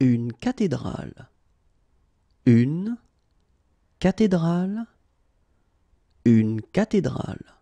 une cathédrale, une cathédrale, une cathédrale.